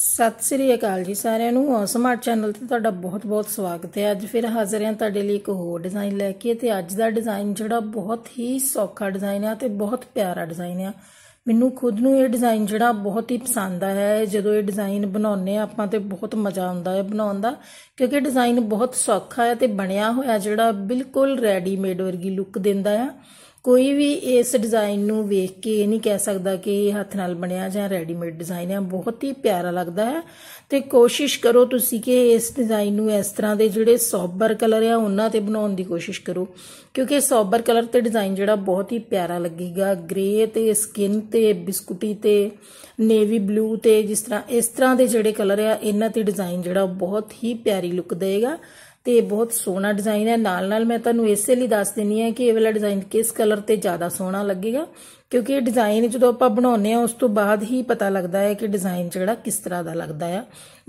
ਸਤਿ ਸ੍ਰੀ ਅਕਾਲ ਜੀ ਸਾਰਿਆਂ ਨੂੰ ਸਮਾਰਟ ਚੈਨਲ ਤੇ ਤੁਹਾਡਾ ਬਹੁਤ-ਬਹੁਤ ਸਵਾਗਤ ਹੈ ਅੱਜ ਫਿਰ ਹਾਜ਼ਰ ਹਾਂ ਤੁਹਾਡੇ ਲਈ ਇੱਕ ਹੋਰ ਡਿਜ਼ਾਈਨ ਲੈ ਕੇ ਤੇ ਅੱਜ ਦਾ ਡਿਜ਼ਾਈਨ ਜਿਹੜਾ ਬਹੁਤ ਹੀ ਸੌਖਾ ਡਿਜ਼ਾਈਨ ਆ ਤੇ ਬਹੁਤ ਪਿਆਰਾ ਡਿਜ਼ਾਈਨ ਆ ਮੈਨੂੰ ਖੁਦ ਨੂੰ ਇਹ ਡਿਜ਼ਾਈਨ ਜਿਹੜਾ ਬਹੁਤ ਹੀ ਪਸੰਦ ਆ ਹੈ ਜਦੋਂ ਇਹ ਡਿਜ਼ਾਈਨ ਬਣਾਉਨੇ ਆ ਆਪਾਂ ਤੇ ਬਹੁਤ ਮਜ਼ਾ ਆਉਂਦਾ ਹੈ ਬਣਾਉਣ ਦਾ ਕਿਉਂਕਿ ਡਿਜ਼ਾਈਨ ਬਹੁਤ ਸੌਖਾ ਹੈ ਤੇ ਬਣਿਆ ਹੋਇਆ ਜਿਹੜਾ ਬਿਲਕੁਲ ਰੈਡੀਮੇਡ ਵਰਗੀ ਲੁੱਕ ਦਿੰਦਾ ਆ ਕੋਈ ਵੀ ਇਸ ਡਿਜ਼ਾਈਨ ਨੂੰ ਵੇਖ ਕੇ ਇਹ ਨਹੀਂ ਕਹਿ ਸਕਦਾ ਕਿ ਇਹ ਹੱਥ ਨਾਲ ਬਣਿਆ ਜਾਂ ਰੈਡੀਮੇਡ ਡਿਜ਼ਾਈਨ ਹੈ ਬਹੁਤ ਹੀ ਪਿਆਰਾ ਲੱਗਦਾ ਹੈ ਤੇ ਕੋਸ਼ਿਸ਼ ਕਰੋ ਤੁਸੀਂ ਕਿ ਇਸ ਡਿਜ਼ਾਈਨ ਨੂੰ ਇਸ ਤਰ੍ਹਾਂ ਦੇ ਜਿਹੜੇ ਸੌਬਰ ਕਲਰ ਆ ਉਹਨਾਂ ਤੇ ਬਣਾਉਣ ਦੀ ਕੋਸ਼ਿਸ਼ ਕਰੋ ਕਿਉਂਕਿ ਸੌਬਰ ਕਲਰ ਤੇ ਡਿਜ਼ਾਈਨ ਜਿਹੜਾ ਬਹੁਤ ਹੀ ਪਿਆਰਾ ਲੱਗੇਗਾ ਗ੍ਰੇ ਤੇ ਸਕਿਨ ਤੇ ਬਿਸਕੁਟੀ ਤੇ ਨੇਵੀ ਬਲੂ ਤੇ ਜਿਸ ਤਰ੍ਹਾਂ ਇਸ ਤਰ੍ਹਾਂ ਦੇ ਜਿਹੜੇ ਕਲਰ ਆ ਇਹਨਾਂ ਤੇ ਡਿਜ਼ਾਈਨ ਜਿਹੜਾ ਬਹੁਤ ਹੀ ਪਿਆਰੀ ਲੁੱਕ ਦੇਗਾ ਤੇ ਬਹੁਤ ਸੋਹਣਾ ਡਿਜ਼ਾਈਨ ਹੈ ਨਾਲ ਨਾਲ ਮੈਂ ਤੁਹਾਨੂੰ ਇਸੇ ਲਈ ਦੱਸ ਦਿੰਨੀ ਆ ਕਿ ਇਹ ਵਾਲਾ ਡਿਜ਼ਾਈਨ ਕਿਸ ਕਲਰ ਤੇ ਜ਼ਿਆਦਾ ਸੋਹਣਾ ਲੱਗੇਗਾ ਕਿਉਂਕਿ ਇਹ ਡਿਜ਼ਾਈਨ ਜਦੋਂ ਆਪਾਂ ਬਣਾਉਨੇ ਆ ਉਸ ਤੋਂ ਬਾਅਦ ਹੀ ਪਤਾ ਲੱਗਦਾ ਹੈ ਕਿ ਡਿਜ਼ਾਈਨ ਜਿਹੜਾ ਕਿਸ ਤਰ੍ਹਾਂ ਦਾ ਲੱਗਦਾ ਆ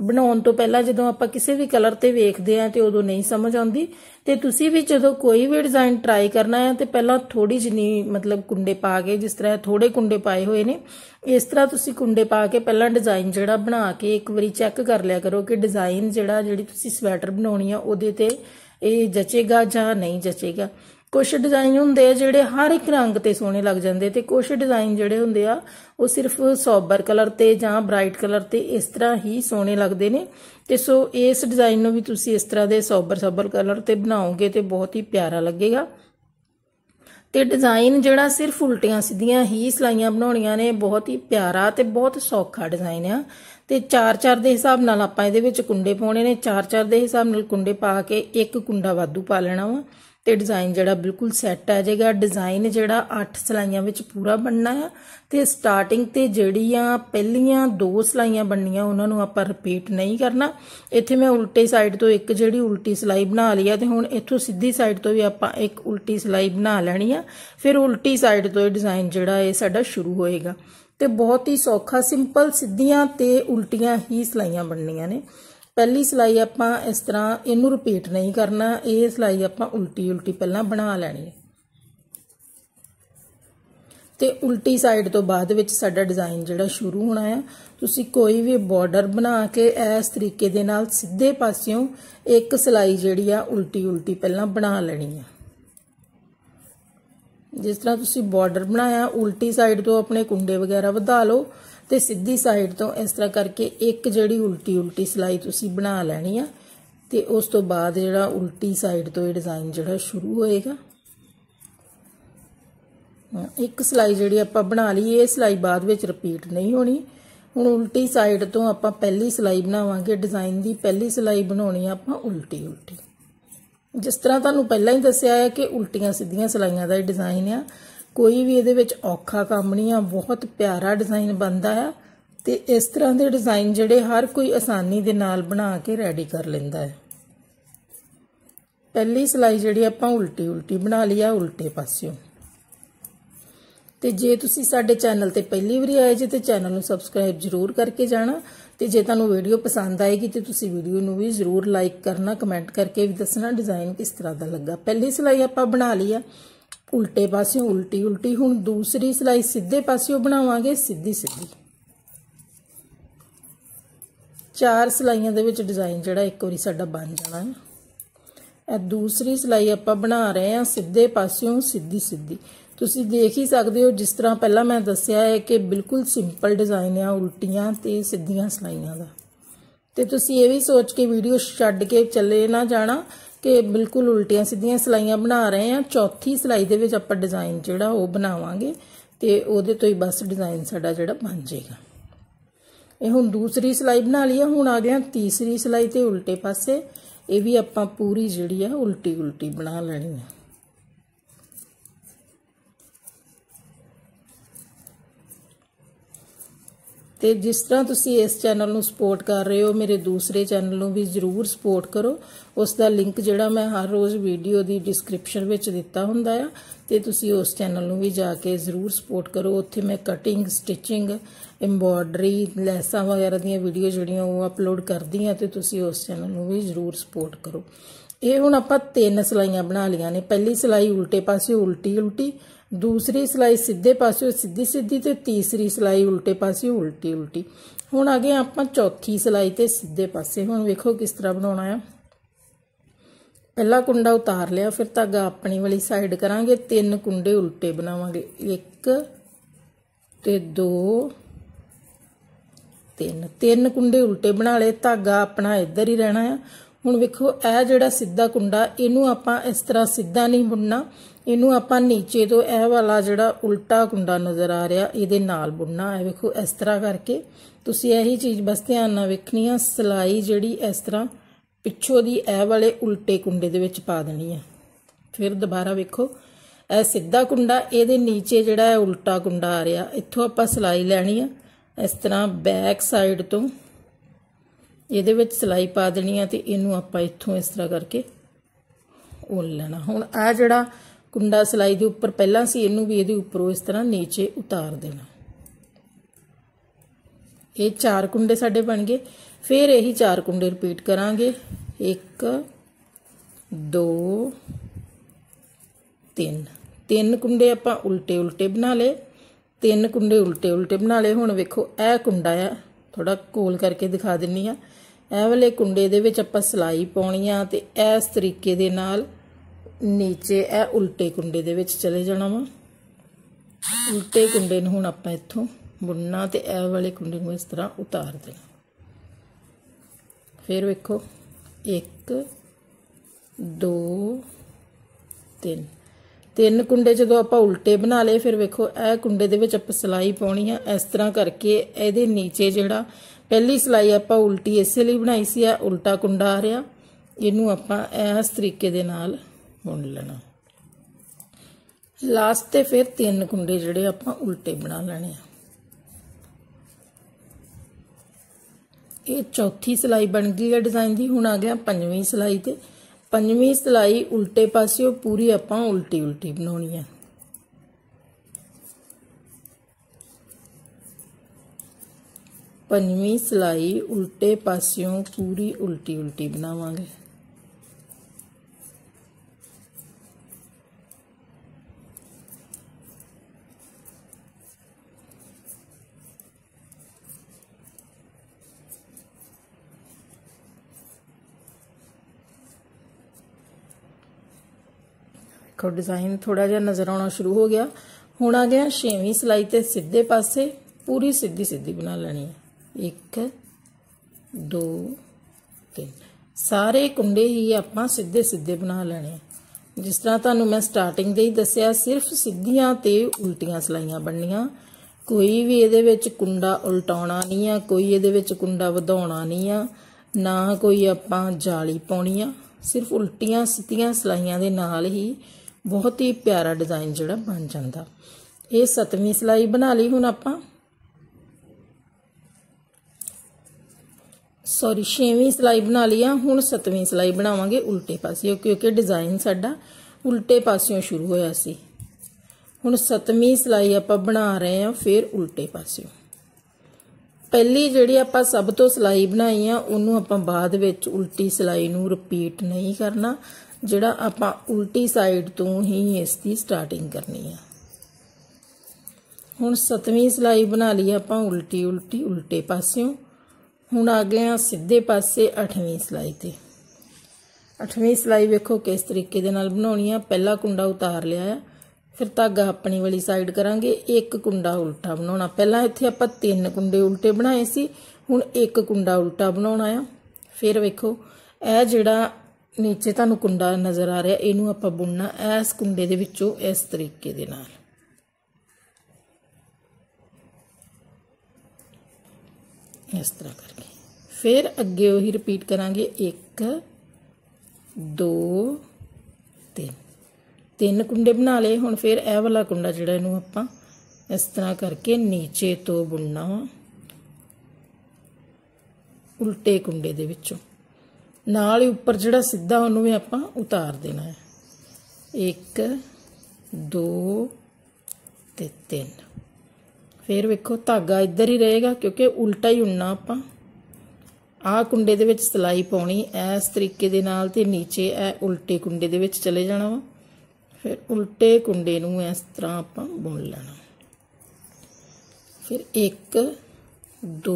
ਬਣਾਉਣ ਤੋਂ ਪਹਿਲਾਂ ਜਦੋਂ ਆਪਾਂ ਕਿਸੇ ਵੀ ਕਲਰ ਤੇ ਵੇਖਦੇ ਆ ਤੇ ਉਦੋਂ ਨਹੀਂ ਸਮਝ ਆਉਂਦੀ ਤੇ ਤੁਸੀਂ ਵੀ ਜਦੋਂ ਕੋਈ ਵੀ ਡਿਜ਼ਾਈਨ ਟਰਾਈ ਕਰਨਾ ਹੈ ਤੇ ਪਹਿਲਾਂ ਥੋੜੀ ਜਿਨੀ ਮਤਲਬ ਕੁੰਡੇ ਪਾ ਕੇ ਜਿਸ ਤਰ੍ਹਾਂ ਥੋੜੇ ਕੁੰਡੇ ਪਾਏ ਹੋਏ ਨੇ ਇਸ ਤਰ੍ਹਾਂ ਤੁਸੀਂ ਕੁੰਡੇ ਪਾ ਕੇ ਪਹਿਲਾਂ ਡਿਜ਼ਾਈਨ ਜਿਹੜਾ ਬਣਾ ਕੇ ਇੱਕ ਵਾਰੀ ਚੈੱਕ ਕਰ ਲਿਆ ਕਰੋ ਕਿ ਡਿਜ਼ਾਈਨ ਜਿਹੜਾ ਜਿਹੜੀ ਤੁਸੀਂ ਸਵੈਟਰ ਬਣਾਉਣੀ ਆ ਉਹਦੇ ਤੇ ਇਹ ਜਚੇਗਾ ਜਾਂ ਨਹੀਂ ਜਚੇਗਾ ਕੁਝ ਡਿਜ਼ਾਈਨ ਹੁੰਦੇ ਆ ਜਿਹੜੇ ਹਰ ਇੱਕ ਰੰਗ ਤੇ ਸੋਹਣੇ ਲੱਗ ਜਾਂਦੇ ਤੇ ਕੁਝ ਡਿਜ਼ਾਈਨ ਜਿਹੜੇ ਹੁੰਦੇ ਆ ਉਹ ਸਿਰਫ ਸੋਬਰ ਕਲਰ ਤੇ ਜਾਂ ਬ੍ਰਾਈਟ ਕਲਰ ਤੇ ਇਸ ਤਰ੍ਹਾਂ ਹੀ ਸੋਹਣੇ ਲੱਗਦੇ ਨੇ ਤੇ ਸੋ ਇਸ ਡਿਜ਼ਾਈਨ ਨੂੰ ਵੀ ਤੁਸੀਂ ਇਸ ਤਰ੍ਹਾਂ ਦੇ ਸੋਬਰ ਸੋਬਰ ਕਲਰ ਤੇ ਬਣਾਓਗੇ ਤੇ ਬਹੁਤ ਹੀ ਪਿਆਰਾ ਲੱਗੇਗਾ ਤੇ ਡਿਜ਼ਾਈਨ ਜਿਹੜਾ ਸਿਰਫ ਉਲਟੀਆਂ ਸਿੱਧੀਆਂ ਹੀ ਸਲਾਈਆਂ ਬਣਾਉਣੀਆਂ ਨੇ ਬਹੁਤ ਹੀ ਪਿਆਰਾ ਤੇ ਬਹੁਤ ਸੌਖਾ ਡਿਜ਼ਾਈਨ ਆ ਤੇ 4-4 ਦੇ ਹਿਸਾਬ ਨਾਲ ਆਪਾਂ ਇਹਦੇ ਵਿੱਚ ਕੁੰਡੇ ਪਾਉਣੇ ਨੇ 4-4 ਦੇ ਹਿਸਾਬ ਨਾਲ ਕੁੰਡੇ ਪਾ ਕੇ ਇੱਕ ਕੁੰਡਾ ਵਾਧੂ ਪਾ ਲੈਣਾ ਵਾ ਤੇ ਡਿਜ਼ਾਈਨ ਜਿਹੜਾ ਬਿਲਕੁਲ ਸੈੱਟ ਆ ਜਾਏਗਾ ਡਿਜ਼ਾਈਨ ਜਿਹੜਾ 8 ਸਲਾਈਆਂ ਵਿੱਚ ਪੂਰਾ ਬਣਨਾ ਆ ਤੇ ਸਟਾਰਟਿੰਗ ਤੇ ਜਿਹੜੀਆਂ ਪਹਿਲੀਆਂ ਦੋ ਸਲਾਈਆਂ ਬਣਨੀਆਂ ਉਹਨਾਂ ਨੂੰ ਆਪਾਂ ਰਿਪੀਟ ਨਹੀਂ ਕਰਨਾ ਇੱਥੇ ਮੈਂ ਉਲਟੇ ਸਾਈਡ ਤੋਂ ਇੱਕ ਜਿਹੜੀ ਉਲਟੀ ਸਲਾਈ ਬਣਾ ਲਈ ਆ ਤੇ ਹੁਣ ਇੱਥੋਂ ਸਿੱਧੀ ਸਾਈਡ ਤੋਂ ਵੀ ਆਪਾਂ ਇੱਕ ਉਲਟੀ ਸਲਾਈ ਬਣਾ ਲੈਣੀ ਆ ਫਿਰ ਉਲਟੀ ਸਾਈਡ ਤੋਂ ਇਹ ਡਿਜ਼ਾਈਨ ਜਿਹੜਾ ਇਹ ਸਾਡਾ ਸ਼ੁਰੂ ਹੋਏਗਾ ਤੇ ਬਹੁਤ ਹੀ ਸੌਖਾ ਸਿੰਪਲ ਸਿੱਧੀਆਂ ਤੇ ਉਲਟੀਆਂ ਹੀ ਸਲਾਈਆਂ ਬਣਨੀਆਂ ਨੇ ਪਹਿਲੀ ਸਲਾਈ ਆਪਾਂ ਇਸ ਤਰ੍ਹਾਂ ਇਹਨੂੰ ਰਿਪੀਟ ਨਹੀਂ ਕਰਨਾ ਇਹ ਸਲਾਈ ਆਪਾਂ ਉਲਟੀ ਉਲਟੀ ਪਹਿਲਾਂ ਬਣਾ ਲੈਣੀ ਹੈ ਤੇ ਉਲਟੀ ਸਾਈਡ ਤੋਂ ਬਾਅਦ ਵਿੱਚ ਸਾਡਾ ਡਿਜ਼ਾਈਨ ਜਿਹੜਾ ਸ਼ੁਰੂ ਹੋਣਾ ਹੈ ਤੁਸੀਂ ਕੋਈ ਵੀ ਬਾਰਡਰ ਬਣਾ ਕੇ ਇਸ ਤਰੀਕੇ ਦੇ ਨਾਲ ਸਿੱਧੇ ਪਾਸਿਓਂ ਇੱਕ ਸਲਾਈ ਜਿਹੜੀ ਆ ਉਲਟੀ ਉਲਟੀ ਪਹਿਲਾਂ ਬਣਾ ਲੈਣੀ ਹੈ ਜਿਸ ਤਰ੍ਹਾਂ ਤੁਸੀਂ ਬਾਰਡਰ ਬਣਾਇਆ ਉਲਟੀ ਸਾਈਡ ਤੋਂ ਆਪਣੇ ਕੁੰਡੇ ਵਗੈਰਾ ਵਧਾ ਲਓ ਤੇ ਸਿੱਧੀ ਸਾਈਡ ਤੋਂ ਇਸ ਤਰ੍ਹਾਂ ਕਰਕੇ ਇੱਕ ਜਿਹੜੀ ਉਲਟੀ ਉਲਟੀ ਸਲਾਈ ਤੁਸੀਂ ਬਣਾ ਲੈਣੀ ਆ ਤੇ ਉਸ ਤੋਂ ਬਾਅਦ ਜਿਹੜਾ ਉਲਟੀ ਸਾਈਡ ਤੋਂ ਇਹ ਡਿਜ਼ਾਈਨ ਜਿਹੜਾ ਸ਼ੁਰੂ ਹੋਏਗਾ ਇੱਕ ਸਲਾਈ ਜਿਹੜੀ ਆਪਾਂ ਬਣਾ ਲਈ ਇਹ ਸਲਾਈ ਬਾਅਦ ਵਿੱਚ ਰਿਪੀਟ ਨਹੀਂ ਹੋਣੀ ਹੁਣ ਉਲਟੀ ਸਾਈਡ ਤੋਂ ਆਪਾਂ ਪਹਿਲੀ ਸਲਾਈ ਬਣਾਵਾਂਗੇ ਡਿਜ਼ਾਈਨ ਦੀ ਪਹਿਲੀ ਸਲਾਈ ਬਣਾਉਣੀ ਆ ਆਪਾਂ ਉਲਟੀ ਉਲਟੀ ਜਿਸ ਤਰ੍ਹਾਂ ਤੁਹਾਨੂੰ ਪਹਿਲਾਂ ਹੀ ਦੱਸਿਆ ਹੈ ਕਿ ਉਲਟੀਆਂ ਸਿੱਧੀਆਂ ਸਲਾਈਆਂ ਦਾ ਇਹ ਡਿਜ਼ਾਈਨ ਆ ਕੋਈ ਵੀ ਇਹਦੇ ਵਿੱਚ ਔਖਾ ਕੰਮ ਨਹੀਂ ਆ ਬਹੁਤ ਪਿਆਰਾ ਡਿਜ਼ਾਈਨ ਬਣਦਾ ਆ ਤੇ ਇਸ ਤਰ੍ਹਾਂ ਦੇ ਡਿਜ਼ਾਈਨ ਜਿਹੜੇ ਹਰ ਕੋਈ ਆਸਾਨੀ ਦੇ ਨਾਲ ਬਣਾ ਕੇ ਰੈਡੀ ਕਰ ਲੈਂਦਾ ਹੈ ਪਹਿਲੀ ਸਲਾਈ ਜਿਹੜੀ ਆਪਾਂ ਉਲਟੀ ਉਲਟੀ ਬਣਾ ਲਈ ਆ ਉਲਟੇ ਪਾਸਿਓਂ ਤੇ ਜੇ ਤੁਸੀਂ ਸਾਡੇ ਚੈਨਲ ਤੇ ਪਹਿਲੀ ਵਾਰੀ ਆਏ ਜੇ ਤੇ ਚੈਨਲ ਨੂੰ ਸਬਸਕ੍ਰਾਈਬ ਜ਼ਰੂਰ ਕਰਕੇ ਜਾਣਾ ਤੇ ਜੇ ਤੁਹਾਨੂੰ ਵੀਡੀਓ ਪਸੰਦ ਆਏਗੀ ਤੇ ਤੁਸੀਂ ਵੀਡੀਓ ਨੂੰ ਵੀ ਜ਼ਰੂਰ ਲਾਈਕ ਕਰਨਾ ਕਮੈਂਟ ਕਰਕੇ ਵੀ ਦੱਸਣਾ ਡਿਜ਼ਾਈਨ ਕਿਸ ਤਰ੍ਹਾਂ ਦਾ ਲੱਗਾ ਪਹਿਲੀ ਸਲਾਈ ਆਪਾਂ ਬਣਾ ਲਈ ਆ ਉਲਟੇ ਪਾਸਿਓਂ ਉਲਟੀ ਉਲਟੀ ਹੁਣ ਦੂਸਰੀ ਸਲਾਈ ਸਿੱਧੇ ਪਾਸਿਓਂ ਬਣਾਵਾਂਗੇ ਸਿੱਧੀ ਸਿੱਧੀ ਚਾਰ ਸਲਾਈਆਂ ਦੇ ਵਿੱਚ ਡਿਜ਼ਾਈਨ ਜਿਹੜਾ ਇੱਕ ਵਾਰੀ ਸਾਡਾ ਬਣ ਜਾਣਾ ਹੈ ਇਹ ਦੂਸਰੀ ਸਲਾਈ ਆਪਾਂ ਬਣਾ ਰਹੇ ਹਾਂ ਸਿੱਧੇ ਪਾਸਿਓਂ ਸਿੱਧੀ ਸਿੱਧੀ ਤੁਸੀਂ ਦੇਖ ਹੀ ਸਕਦੇ ਹੋ ਜਿਸ ਤਰ੍ਹਾਂ ਪਹਿਲਾਂ ਮੈਂ ਦੱਸਿਆ ਹੈ ਕਿ ਬਿਲਕੁਲ ਸਿੰਪਲ ਡਿਜ਼ਾਈਨ ਆ ਉਲਟੀਆਂ ਤੇ ਸਿੱਧੀਆਂ ਸਲਾਈਆਂ ਦਾ ਤੇ ਤੁਸੀਂ ਇਹ ਵੀ ਸੋਚ ਕੇ ਵੀਡੀਓ ਛੱਡ ਕੇ ਚੱਲੇ ਨਾ ਜਾਣਾ ਕਿ ਬਿਲਕੁਲ ਉਲਟੀਆਂ ਸਿੱਧੀਆਂ ਸਲਾਈਆਂ ਬਣਾ ਰਹੇ ਆ ਚੌਥੀ ਸਲਾਈ ਦੇ ਵਿੱਚ ਆਪਾਂ ਡਿਜ਼ਾਈਨ ਜਿਹੜਾ ਉਹ ਬਣਾਵਾਂਗੇ ਤੇ ਉਹਦੇ ਤੋਂ ਹੀ ਬਸ ਡਿਜ਼ਾਈਨ ਸਾਡਾ ਜਿਹੜਾ ਬਣ ਜਾਏਗਾ ਇਹ ਹੁਣ ਦੂਸਰੀ ਸਲਾਈ ਬਣਾ ਲਈ ਆ ਹੁਣ ਆ ਗਿਆ ਤੀਸਰੀ ਸਲਾਈ ਤੇ ਉਲਟੇ ਪਾਸੇ ਇਹ ਵੀ ਆਪਾਂ ਪੂਰੀ ਜਿਹੜੀ ਆ ਉਲਟੀ ਉਲਟੀ ਬਣਾ ਲੈਣੀ ਆ ਤੇ ਜਿਸ ਤਰ੍ਹਾਂ ਤੁਸੀਂ ਇਸ ਚੈਨਲ ਨੂੰ ਸਪੋਰਟ ਕਰ ਰਹੇ ਹੋ ਮੇਰੇ ਦੂਸਰੇ ਚੈਨਲ ਨੂੰ ਵੀ ਜ਼ਰੂਰ ਸਪੋਰਟ ਕਰੋ ਉਸ ਦਾ ਲਿੰਕ ਜਿਹੜਾ ਮੈਂ ਹਰ ਰੋਜ਼ ਵੀਡੀਓ ਦੀ ਡਿਸਕ੍ਰਿਪਸ਼ਨ ਵਿੱਚ ਦਿੱਤਾ ਹੁੰਦਾ ਆ ਤੇ ਤੁਸੀਂ ਉਸ ਚੈਨਲ ਨੂੰ ਵੀ ਜਾ ਕੇ ਜ਼ਰੂਰ ਸਪੋਰਟ ਕਰੋ ਉੱਥੇ ਮੈਂ ਕਟਿੰਗ ਸਟਿਚਿੰਗ ਐਮਬੋਡਰੀ ਲੈਸਾਂ ਵਗੈਰਾ ਦੀਆਂ ਵੀਡੀਓ ਜਿਹੜੀਆਂ ਉਹ ਅਪਲੋਡ ਕਰਦੀ ਆ ਤੇ ਤੁਸੀਂ ਉਸ ਚੈਨਲ ਨੂੰ ਵੀ ਜ਼ਰੂਰ ਸਪੋਰਟ ਕਰੋ ਇਹ ਹੁਣ ਆਪਾਂ ਤਿੰਨ ਸਲਾਈਆਂ ਬਣਾ ਲਈਆਂ ਨੇ ਪਹਿਲੀ ਸਲਾਈ ਉਲਟੇ ਪਾਸੇ ਉਲਟੀ ਉਲਟੀ ਦੂਸਰੀ ਸਲਾਈ ਸਿੱਧੇ ਪਾਸਿਓ ਸਿੱਧੀ ਸਿੱਧੀ ਤੇ ਤੀਸਰੀ ਸਲਾਈ ਉਲਟੇ ਪਾਸਿਓ ਉਲਟੀ ਉਲਟੀ ਹੁਣ ਅਗੇ ਆਪਾਂ ਚੌਥੀ ਸਲਾਈ ਤੇ ਸਿੱਧੇ ਪਾਸੇ ਹੁਣ ਵੇਖੋ ਕਿਸ ਤਰ੍ਹਾਂ ਬਣਾਉਣਾ ਹੈ ਪਹਿਲਾ ਕੁੰਡਾ ਉਤਾਰ ਲਿਆ ਫਿਰ ਧਾਗਾ ਆਪਣੀ ਵਾਲੀ ਸਾਈਡ ਕਰਾਂਗੇ ਤਿੰਨ ਕੁੰਡੇ ਉਲਟੇ ਬਣਾਵਾਂਗੇ ਇੱਕ ਤੇ ਦੋ ਤਿੰਨ ਤਿੰਨ ਕੁੰਡੇ ਉਲਟੇ ਬਣਾ ਲਏ ਧਾਗਾ ਆਪਣਾ ਇੱਧਰ ਹੀ ਰਹਿਣਾ ਹੈ ਹੁਣ ਵੇਖੋ ਇਹ ਜਿਹੜਾ ਸਿੱਧਾ ਕੁੰਡਾ ਇਹਨੂੰ ਆਪਾਂ ਇਸ ਤਰ੍ਹਾਂ ਸਿੱਧਾ ਨਹੀਂ ਬੁਣਨਾ ਇਹਨੂੰ ਆਪਾਂ ਨੀਚੇ ਤੋਂ ਇਹ ਵਾਲਾ ਜਿਹੜਾ ਉਲਟਾ ਕੁੰਡਾ ਨਜ਼ਰ ਆ ਰਿਹਾ ਇਹਦੇ ਨਾਲ ਬੁਣਨਾ ਹੈ ਵੇਖੋ ਇਸ ਤਰ੍ਹਾਂ ਕਰਕੇ ਤੁਸੀਂ ਇਹੀ ਚੀਜ਼ ਬਸ ਧਿਆਨ ਨਾਲ ਵੇਖਣੀ ਆ ਸਲਾਈ ਜਿਹੜੀ ਇਸ ਤਰ੍ਹਾਂ ਪਿੱਛੋਂ ਦੀ ਇਹ ਵਾਲੇ ਉਲਟੇ ਕੁੰਡੇ ਦੇ ਵਿੱਚ ਪਾ ਦੇਣੀ ਆ ਫਿਰ ਦੁਬਾਰਾ ਵੇਖੋ ਇਹ ਸਿੱਧਾ ਕੁੰਡਾ ਇਹਦੇ ਨੀਚੇ ਜਿਹੜਾ ਹੈ ਉਲਟਾ ਕੁੰਡਾ ਆ ਰਿਹਾ ਇੱਥੋਂ ਆਪਾਂ ਸਲਾਈ ਲੈਣੀ ਆ ਇਸ ਤਰ੍ਹਾਂ ਬੈਕ ਸਾਈਡ ਤੋਂ ਇਹਦੇ ਵਿੱਚ ਸਲਾਈ ਪਾ ਦੇਣੀ ਆ ਤੇ ਇਹਨੂੰ ਆਪਾਂ ਇੱਥੋਂ ਇਸ ਤਰ੍ਹਾਂ ਕਰਕੇ ਓਲ ਲੈਣਾ ਹੁਣ ਆ ਜਿਹੜਾ ਕੁੰਡਾ ਸਲਾਈ ਦੇ ਉੱਪਰ ਪਹਿਲਾਂ ਸੀ ਇਹਨੂੰ ਵੀ ਇਹਦੇ ਉੱਪਰੋਂ ਇਸ ਤਰ੍ਹਾਂ ਨੀਚੇ ਉਤਾਰ ਦੇਣਾ ਇਹ ਚਾਰ ਕੁੰਡੇ ਸਾਡੇ ਬਣ ਗਏ ਫਿਰ ਇਹੀ ਚਾਰ ਕੁੰਡੇ ਰਿਪੀਟ ਕਰਾਂਗੇ 1 2 3 ਤਿੰਨ ਕੁੰਡੇ ਆਪਾਂ ਉਲਟੇ ਉਲਟੇ ਬਣਾ ਲਏ ਤਿੰਨ ਕੁੰਡੇ ਉਲਟੇ ਉਲਟੇ ਬਣਾ ਲਏ ਹੁਣ ਵੇਖੋ ਇਹ ਕੁੰਡਾ ਆ ਥੋੜਾ ਕੋਲ ਕਰਕੇ ਦਿਖਾ ਦਿੰਨੀ ਆ ਇਹ ਵਾਲੇ ਕੁੰਡੇ ਦੇ ਵਿੱਚ ਆਪਾਂ ਸਲਾਈ ਪਾਉਣੀ ਆ ਤੇ ਇਸ ਤਰੀਕੇ ਦੇ ਨਾਲ ਨੀਚੇ ਇਹ ਉਲਟੇ ਕੁੰਡੇ ਦੇ ਵਿੱਚ ਚਲੇ ਜਾਣਾ ਵਾ ਉਲਟੇ ਕੁੰਡੇ ਨੂੰ ਹੁਣ ਆਪਾਂ ਇੱਥੋਂ ਬੁੰਨਾ ਤੇ ਇਹ ਵਾਲੇ ਕੁੰਡੇ ਨੂੰ ਇਸ ਤਰ੍ਹਾਂ ਉਤਾਰ ਦੇਣਾ ਫਿਰ ਵੇਖੋ 1 2 3 ਤਿੰਨ ਕੁੰਡੇ ਜਦੋਂ ਆਪਾਂ ਉਲਟੇ ਬਣਾ ਲਏ ਫਿਰ ਵੇਖੋ ਇਹ ਕੁੰਡੇ ਦੇ ਵਿੱਚ ਆਪਾਂ ਸਲਾਈ ਪਾਉਣੀ ਆ ਇਸ ਤਰ੍ਹਾਂ ਕਰਕੇ ਇਹਦੇ ਨੀਚੇ ਜਿਹੜਾ ਪਹਿਲੀ ਸਲਾਈ ਆਪਾਂ ਉਲਟੀ ਇਸੇ ਲਈ ਬਣਾਈ ਸੀ ਆ ਉਲਟਾ ਕੁੰਡਾ ਆ ਰਿਹਾ ਇਹਨੂੰ ਆਪਾਂ ਇਸ ਤਰੀਕੇ ਦੇ ਨਾਲ ਬੁਣ ਲੈਣਾ ਲਾਸਟ ਤੇ ਫਿਰ ਤਿੰਨ ਕੁੰਡੇ ਜਿਹੜੇ ਆਪਾਂ ਉਲਟੇ ਬਣਾ ਲੈਣੇ ਆ ਇਹ ਚੌਥੀ ਸਲਾਈ ਬਣ ਗਈ ਹੈ ਡਿਜ਼ਾਈਨ ਦੀ ਹੁਣ ਆ ਗਿਆ ਪੰਜਵੀਂ ਸਲਾਈ ਤੇ ਪੰਜਵੀਂ ਸਲਾਈ ਉਲਟੇ ਪਾਸਿਓ ਪੂਰੀ ਆਪਾਂ ਉਲਟੀ ਉਲਟੀ ਬਣਾਉਣੀ ਹੈ ਪੰਜਵੀਂ ਸਲਾਈ ਉਲਟੇ ਪਾਸਿਓਂ ਪੂਰੀ ਉਲਟੀ ਉਲਟੀ ਬਣਾਵਾਂਗੇ ਦੇਖੋ ਡਿਜ਼ਾਈਨ ਥੋੜਾ ਜਿਹਾ ਨਜ਼ਰ ਆਉਣਾ ਸ਼ੁਰੂ ਹੋ ਗਿਆ ਹੁਣ ਆ ਗਿਆ 6ਵੀਂ ਸਲਾਈ ਤੇ ਸਿੱਧੇ ਪਾਸੇ ਪੂਰੀ ਸਿੱਧੀ ਸਿੱਧੀ ਬਣਾ ਲੈਣੀ ਹੈ 1 2 3 ਸਾਰੇ ਕੁੰਡੇ ਹੀ ਆਪਾਂ ਸਿੱਧੇ ਸਿੱਧੇ ਬਣਾ ਲੈਣੇ ਜਿਸ ਤਰ੍ਹਾਂ ਤੁਹਾਨੂੰ ਮੈਂ ਸਟਾਰਟਿੰਗ ਦੇ ਹੀ ਦੱਸਿਆ ਸਿਰਫ ਸਿੱਧੀਆਂ ਤੇ ਉਲਟੀਆਂ ਸਲਾਈਆਂ ਬਣਨੀਆਂ ਕੋਈ ਵੀ ਇਹਦੇ ਵਿੱਚ ਕੁੰਡਾ ਉਲਟਾਉਣਾ ਨਹੀਂ ਆ ਕੋਈ ਇਹਦੇ ਵਿੱਚ ਕੁੰਡਾ ਵਧਾਉਣਾ ਨਹੀਂ ਆ ਨਾ ਕੋਈ ਆਪਾਂ ਜਾਲੀ ਪਾਉਣੀ ਆ ਸਿਰਫ ਉਲਟੀਆਂ ਸਿੱਧੀਆਂ ਸਲਾਈਆਂ ਦੇ ਨਾਲ ਹੀ ਬਹੁਤ ਹੀ ਪਿਆਰਾ ਡਿਜ਼ਾਈਨ ਜਿਹੜਾ ਬਣ ਜਾਂਦਾ ਇਹ ਸਤਵੀਂ ਸਲਾਈ ਬਣਾ ਲਈ ਹੁਣ ਆਪਾਂ ਸੌਰੀ 6ਵੀਂ ਸਲਾਈ ਬਣਾ ਲਈ ਆ ਹੁਣ 7ਵੀਂ ਸਲਾਈ ਬਣਾਵਾਂਗੇ ਉਲਟੇ ਪਾਸੇ ਕਿਉਂਕਿ ਡਿਜ਼ਾਈਨ ਸਾਡਾ ਉਲਟੇ ਪਾਸਿਓਂ ਸ਼ੁਰੂ ਹੋਇਆ ਸੀ ਹੁਣ 7ਵੀਂ ਸਲਾਈ ਆਪਾਂ ਬਣਾ ਰਹੇ ਹਾਂ ਫਿਰ ਉਲਟੇ ਪਾਸਿਓਂ ਪਹਿਲੀ ਜਿਹੜੀ ਆਪਾਂ ਸਭ ਤੋਂ ਸਲਾਈ ਬਣਾਈ ਆ ਉਹਨੂੰ ਆਪਾਂ ਬਾਅਦ ਵਿੱਚ ਉਲਟੀ ਸਲਾਈ ਨੂੰ ਰਿਪੀਟ ਨਹੀਂ ਕਰਨਾ ਜਿਹੜਾ ਆਪਾਂ ਉਲਟੀ ਸਾਈਡ ਤੋਂ ਹੀ ਇਸ ਦੀ ਸਟਾਰਟਿੰਗ ਕਰਨੀ ਆ ਹੁਣ 7ਵੀਂ ਸਲਾਈ ਬਣਾ ਲਈ ਆਪਾਂ ਉਲਟੀ ਉਲਟੀ ਉਲਟੇ ਪਾਸਿਓਂ ਹੁਣ ਆ ਗਏ ਆ ਸਿੱਧੇ ਪਾਸੇ 8ਵੀਂ ਸਲਾਈ ਤੇ 8ਵੀਂ ਸਲਾਈ ਵੇਖੋ ਕਿਸ ਤਰੀਕੇ ਦੇ ਨਾਲ ਬਣਾਉਣੀ ਆ ਪਹਿਲਾ ਕੁੰਡਾ ਉਤਾਰ ਲਿਆ ਆ ਫਿਰ ਧਾਗਾ ਆਪਣੀ ਵਾਲੀ ਸਾਈਡ ਕਰਾਂਗੇ ਇੱਕ ਕੁੰਡਾ ਉਲਟਾ ਬਣਾਉਣਾ ਪਹਿਲਾਂ ਇੱਥੇ ਆਪਾਂ ਤਿੰਨ ਕੁੰਡੇ ਉਲਟੇ ਬਣਾਏ ਸੀ ਹੁਣ ਇੱਕ ਕੁੰਡਾ ਉਲਟਾ ਬਣਾਉਣਾ ਆ ਫਿਰ ਵੇਖੋ ਇਹ ਜਿਹੜਾ ਨੀਚੇ ਤੁਹਾਨੂੰ ਕੁੰਡਾ ਨਜ਼ਰ ਆ ਰਿਹਾ ਇਹਨੂੰ ਆਪਾਂ ਬੁਣਨਾ ਇਸ ਕੁੰਡੇ ਦੇ ਵਿੱਚੋਂ ਇਸ ਤਰੀਕੇ ਦੇ ਨਾਲ ਇਸ ਤਰ੍ਹਾਂ ਕਰਕੇ ਫਿਰ ਅੱਗੇ ਉਹੀ ਰਿਪੀਟ ਕਰਾਂਗੇ 1 2 3 ਤਿੰਨ ਕੁੰਡੇ ਬਣਾ ਲਏ ਹੁਣ ਫਿਰ ਇਹ ਵਾਲਾ ਕੁੰਡਾ ਜਿਹੜਾ ਇਹਨੂੰ ਆਪਾਂ ਇਸ ਤਰ੍ਹਾਂ ਕਰਕੇ ਨੀਚੇ ਤੋਂ ਬੁਣਨਾ ਉਲਟੇ ਕੁੰਡੇ ਦੇ ਵਿੱਚੋਂ ਨਾਲ ਹੀ ਉੱਪਰ ਜਿਹੜਾ ਸਿੱਧਾ ਉਹਨੂੰ ਵੀ ਆਪਾਂ ਉਤਾਰ ਦੇਣਾ ਹੈ 1 2 ਤੇ 3 ਫਿਰ ਵੇਖੋ ਧਾਗਾ ਇੱਧਰ ਹੀ ਰਹੇਗਾ ਕਿਉਂਕਿ ਉਲਟਾ ਹੀ ਉਣਨਾ ਆਪਾਂ ਆਹ ਕੁੰਡੇ ਦੇ ਵਿੱਚ ਸਲਾਈ ਪਾਉਣੀ ਇਸ ਤਰੀਕੇ ਦੇ ਨਾਲ ਤੇ ਨੀਚੇ ਇਹ ਉਲਟੇ ਕੁੰਡੇ ਦੇ ਵਿੱਚ ਚਲੇ ਜਾਣਾ ਵਾ ਫਿਰ ਉਲਟੇ ਕੁੰਡੇ ਨੂੰ ਇਸ ਤਰ੍ਹਾਂ ਆਪਾਂ ਬੁਣ ਲੈਣਾ ਫਿਰ 1 2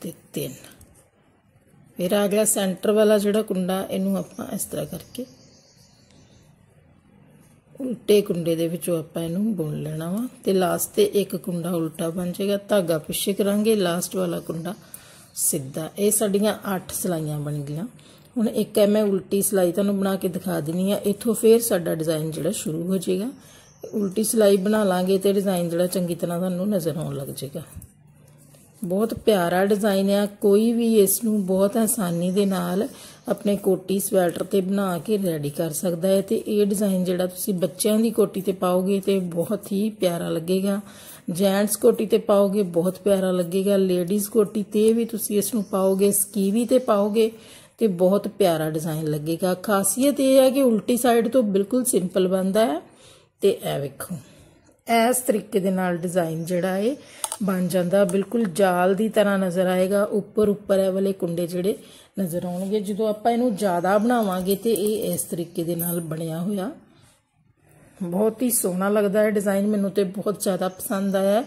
ਤੇ 3 ਫਿਰ ਆ ਗਿਆ ਸੈਂਟਰ ਵਾਲਾ ਜਿਹੜਾ ਕੁੰਡਾ ਇਹਨੂੰ ਆਪਾਂ ਇਸ ਤਰ੍ਹਾਂ ਕਰਕੇ ਉਲਟੇ ਕੁੰਡੇ ਦੇ ਵਿੱਚੋਂ ਆਪਾਂ ਇਹਨੂੰ ਬੁਣ ਲੈਣਾ ਵਾ ਤੇ ਲਾਸਟ ਤੇ ਇੱਕ ਕੁੰਡਾ ਉਲਟਾ ਬਣ ਜਾਏਗਾ ਧਾਗਾ ਪਿੱਛੇ ਕਰਾਂਗੇ ਲਾਸਟ ਵਾਲਾ ਕੁੰਡਾ ਸਿੱਧਾ ਇਹ ਸਾਡੀਆਂ 8 ਸਲਾਈਆਂ ਬਣ ਗਈਆਂ ਹੁਣ ਇੱਕ ਐ ਮੈਂ ਉਲਟੀ ਸਲਾਈ ਤੁਹਾਨੂੰ ਬਣਾ ਕੇ ਦਿਖਾ ਦਿੰਨੀ ਆ ਇੱਥੋਂ ਫੇਰ ਸਾਡਾ ਡਿਜ਼ਾਈਨ ਜਿਹੜਾ ਸ਼ੁਰੂ ਹੋ ਜਾਏਗਾ ਉਲਟੀ ਸਲਾਈ ਬਣਾ ਲਾਂਗੇ ਤੇ ਡਿਜ਼ਾਈਨ ਜਿਹੜਾ ਚੰਗੀ ਤਰ੍ਹਾਂ ਤੁਹਾਨੂੰ ਨਜ਼ਰ ਆਉਣ ਲੱਗ ਜਾਏਗਾ ਬਹੁਤ ਪਿਆਰਾ ਡਿਜ਼ਾਈਨ ਆ ਕੋਈ ਵੀ ਇਸ ਨੂੰ ਬਹੁਤ ਆਸਾਨੀ ਦੇ ਨਾਲ ਆਪਣੇ ਕੋਟੀ ਸਵੈਟਰ ਤੇ ਬਣਾ ਕੇ ਰੈਡੀ ਕਰ ਸਕਦਾ ਹੈ ਤੇ ਇਹ ਡਿਜ਼ਾਈਨ ਜਿਹੜਾ ਤੁਸੀਂ ਬੱਚਿਆਂ ਦੀ ਕੋਟੀ ਤੇ ਪਾਓਗੇ ਤੇ ਬਹੁਤ ਹੀ ਪਿਆਰਾ ਲੱਗੇਗਾ ਜੈਂਟਸ ਕੋਟੀ ਤੇ ਪਾਓਗੇ ਬਹੁਤ ਪਿਆਰਾ ਲੱਗੇਗਾ ਲੇਡੀਜ਼ ਕੋਟੀ ਤੇ ਵੀ ਤੁਸੀਂ ਇਸ ਨੂੰ ਪਾਓਗੇ ਸਕੀਵੀ ਤੇ ਪਾਓਗੇ ਤੇ ਬਹੁਤ ਪਿਆਰਾ ਡਿਜ਼ਾਈਨ ਲੱਗੇਗਾ ਖਾਸੀਅਤ ਇਹ ਹੈ ਕਿ ਉਲਟੀ ਸਾਈਡ ਤੋਂ ਬਿਲਕੁਲ ਸਿੰਪਲ ਬੰਦਾ ਹੈ ਤੇ ਐ ਵੇਖੋ ਇਸ ਤਰੀਕੇ ਦੇ ਨਾਲ ਡਿਜ਼ਾਈਨ ਜਿਹੜਾ ਹੈ ਬਣ ਜਾਂਦਾ ਬਿਲਕੁਲ ਜਾਲ ਦੀ ਤਰ੍ਹਾਂ ਨਜ਼ਰ ਆਏਗਾ ਉੱਪਰ ਉੱਪਰ ਇਹ ਵਾਲੇ ਕੁੰਡੇ ਜਿਹੜੇ ਨਜ਼ਰ ਆਉਣਗੇ ਜਦੋਂ ਆਪਾਂ ਇਹਨੂੰ ਜ਼ਿਆਦਾ ਬਣਾਵਾਂਗੇ ਤੇ ਇਹ ਇਸ ਤਰੀਕੇ ਦੇ ਨਾਲ ਬਣਿਆ ਹੋਇਆ ਬਹੁਤ ਹੀ ਸੋਹਣਾ ਲੱਗਦਾ ਹੈ ਡਿਜ਼ਾਈਨ ਮੈਨੂੰ ਤੇ ਬਹੁਤ ਜ਼ਿਆਦਾ ਪਸੰਦ ਆਇਆ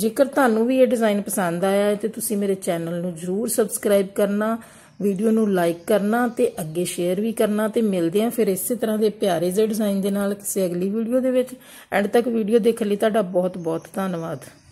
ਜੇਕਰ ਤੁਹਾਨੂੰ ਵੀ ਇਹ ਡਿਜ਼ਾਈਨ ਪਸੰਦ ਆਇਆ ਹੈ ਤੇ ਤੁਸੀਂ ਮੇਰੇ ਚੈਨਲ ਨੂੰ ਜਰੂਰ ਸਬਸਕ੍ਰਾਈਬ ਕਰਨਾ ਵੀਡੀਓ ਨੂੰ ਲਾਈਕ ਕਰਨਾ ਤੇ ਅੱਗੇ ਸ਼ੇਅਰ ਵੀ ਕਰਨਾ ਤੇ ਮਿਲਦੇ ਹਾਂ ਫਿਰ ਇਸੇ ਤਰ੍ਹਾਂ ਦੇ ਪਿਆਰੇ ਜਿਹੇ ਡਿਜ਼ਾਈਨ ਦੇ ਨਾਲ ਕਿਸੇ ਅਗਲੀ ਵੀਡੀਓ ਦੇ ਵਿੱਚ ਐਂਡ ਤੱਕ ਵੀਡੀਓ ਦੇਖਣ ਲਈ ਤੁਹਾਡਾ ਬਹੁਤ ਬਹੁਤ ਧੰਨਵਾਦ